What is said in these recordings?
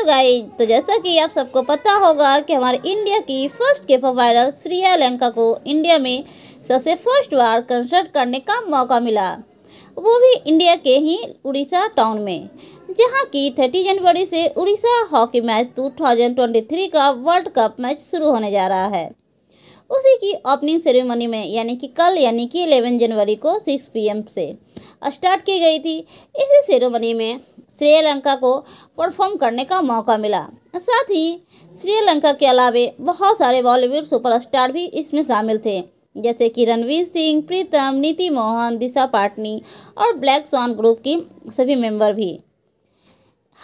hello guys तो जैसा कि आप सबको पता होगा कि हमारे इंडिया की फर्स्ट के प्रोवाइडर श्रिया लंका को इंडिया में सबसे फर्स्ट बार कंसर्ट करने का मौका मिला वो भी इंडिया के ही उड़ीसा टाउन में जहां की थर्टी जनवरी से उड़ीसा हॉकी मैच 2023 का वर्ल्ड कप मैच शुरू होने जा रहा है उसी की ओपनिंग सेरेमनी में यानी कि कल यानी कि 11 जनवरी को 6 पीएम से स्टार्ट की गई थी इसी सेरेमनी में श्रीलंका को परफॉर्म करने का मौका मिला साथ ही श्रीलंका के अलावे बहुत सारे बॉलीवुड सुपरस्टार भी इसमें शामिल थे जैसे कि रणवीर सिंह प्रीतम नीति मोहन दिशा पाटनी और ब्लैक सॉन ग्रुप की सभी मेंबर भी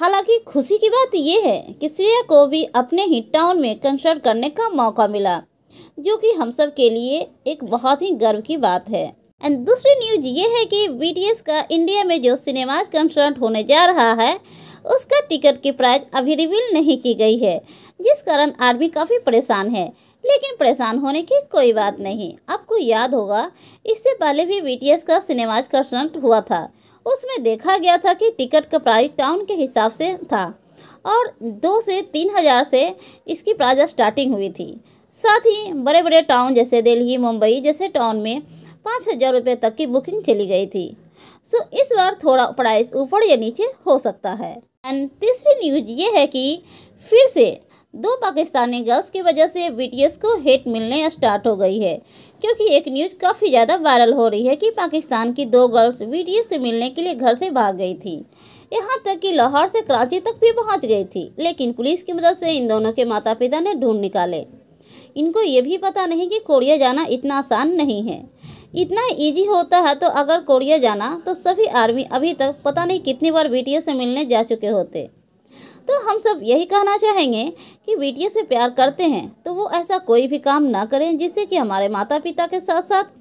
हालांकि खुशी की बात यह है कि श्रेया को भी अपने ही टाउन में कंसर्ट करने का मौका मिला जो कि हम सब के लिए एक बहुत ही गर्व की बात है एंड दूसरी न्यूज ये है कि बी का इंडिया में जो सिनेमाज कंसर्ट होने जा रहा है उसका टिकट की प्राइस अभी रिवील नहीं की गई है जिस कारण आर्मी काफ़ी परेशान है लेकिन परेशान होने की कोई बात नहीं आपको याद होगा इससे पहले भी बी का सिनेमाज कंसर्ट हुआ था उसमें देखा गया था कि टिकट का प्राइस टाउन के हिसाब से था और दो से तीन हज़ार से इसकी प्राइस स्टार्टिंग हुई थी साथ ही बड़े बड़े टाउन जैसे दिल्ली मुंबई जैसे टाउन में पाँच हज़ार रुपये तक की बुकिंग चली गई थी सो इस बार थोड़ा प्राइस ऊपर या नीचे हो सकता है एंड तीसरी न्यूज ये है कि फिर से दो पाकिस्तानी गर्ल्स की वजह से बीटीएस को हेट मिलने स्टार्ट हो गई है क्योंकि एक न्यूज काफ़ी ज़्यादा वायरल हो रही है कि पाकिस्तान की दो गर्ल्स बीटीएस से मिलने के लिए घर से भाग गई थी यहाँ तक कि लाहौर से कराची तक भी पहुँच गई थी लेकिन पुलिस की मदद से इन दोनों के माता पिता ने ढूंढ निकाले इनको ये भी पता नहीं कि कोरिया जाना इतना आसान नहीं है इतना इजी होता है तो अगर कोरिया जाना तो सभी आर्मी अभी तक पता नहीं कितनी बार बीटीए से मिलने जा चुके होते तो हम सब यही कहना चाहेंगे कि बीटीए से प्यार करते हैं तो वो ऐसा कोई भी काम ना करें जिससे कि हमारे माता पिता के साथ साथ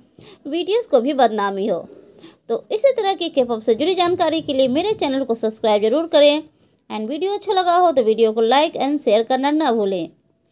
बी को भी बदनामी हो तो इसी तरह की केपअप से जुड़ी जानकारी के लिए मेरे चैनल को सब्सक्राइब जरूर करें एंड वीडियो अच्छा लगा हो तो वीडियो को लाइक एंड शेयर करना ना भूलें